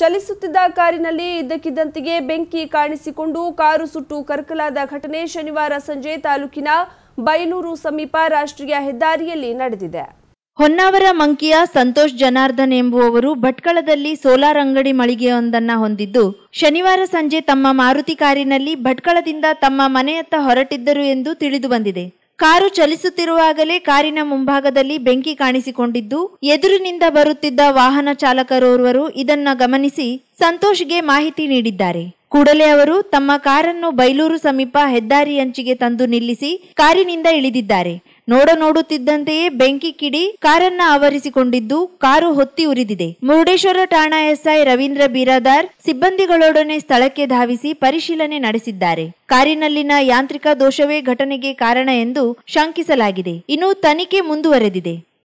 ಚಲಿಸುತ್ತಿದ್ದ ಕಾರಿನಲ್ಲಿ ಇದ್ದಕ್ಕಿದ್ದಂತೆಗೆ ಬೆಂಕಿ ಕಾಣಿಸಿಕೊಂಡು ಕಾರು ಸುಟ್ಟು ಕರಕಲಾದ ಘಟನೆ ಶನಿವಾರ ಸಂಜೆ ತಾಲೂಕಿನ ಬೈಲೂರು ಸಮೀಪ ರಾಷ್ಟ್ರೀಯ ಹೆದ್ದಾರಿಯಲ್ಲಿ ನಡೆದಿದೆ ಹೊನ್ನಾವರ ಮಂಕಿಯ ಸಂತೋಷ್ ಜನಾರ್ದನ್ ಎಂಬುವವರು ಭಟ್ಕಳದಲ್ಲಿ ಸೋಲಾರ್ ಅಂಗಡಿ ಮಳಿಗೆಯೊಂದನ್ನ ಹೊಂದಿದ್ದು ಶನಿವಾರ ಸಂಜೆ ತಮ್ಮ ಮಾರುತಿ ಕಾರಿನಲ್ಲಿ ಭಟ್ಕಳದಿಂದ ತಮ್ಮ ಮನೆಯತ್ತ ಹೊರಟಿದ್ದರು ಎಂದು ತಿಳಿದು ಬಂದಿದೆ ಕಾರು ಚಲಿಸುತ್ತಿರುವಾಗಲೇ ಕಾರಿನ ಮುಂಭಾಗದಲ್ಲಿ ಬೆಂಕಿ ಕಾಣಿಸಿಕೊಂಡಿದ್ದು ಎದುರಿನಿಂದ ಬರುತ್ತಿದ್ದ ವಾಹನ ಚಾಲಕರೋರ್ವರು ಇದನ್ನ ಗಮನಿಸಿ ಸಂತೋಷ್ಗೆ ಮಾಹಿತಿ ನೀಡಿದ್ದಾರೆ ಕೂಡಲೇ ಅವರು ತಮ್ಮ ಕಾರನ್ನು ಬೈಲೂರು ಸಮೀಪ ಹೆದ್ದಾರಿ ಹೆದ್ದಾರಿಯಂಚಿಗೆ ತಂದು ನಿಲ್ಲಿಸಿ ಕಾರಿನಿಂದ ಇಳಿದಿದ್ದಾರೆ ನೋಡ ನೋಡುತ್ತಿದ್ದಂತೆಯೇ ಬೆಂಕಿ ಕಿಡಿ ಕಾರನ್ನ ಆವರಿಸಿಕೊಂಡಿದ್ದು ಕಾರು ಹೊತ್ತಿ ಉರಿದಿದೆ ಮುರುಡೇಶ್ವರ ಠಾಣಾ ಎಸ್ಐ ರವೀಂದ್ರ ಬೀರಾದಾರ್ ಸಿಬ್ಬಂದಿಗಳೊಡನೆ ಸ್ಥಳಕ್ಕೆ ಧಾವಿಸಿ ಪರಿಶೀಲನೆ ನಡೆಸಿದ್ದಾರೆ ಕಾರಿನಲ್ಲಿನ ಯಾಂತ್ರಿಕ ದೋಷವೇ ಘಟನೆಗೆ ಕಾರಣ ಎಂದು ಶಂಕಿಸಲಾಗಿದೆ ಇನ್ನು ತನಿಖೆ ಮುಂದುವರೆದಿದೆ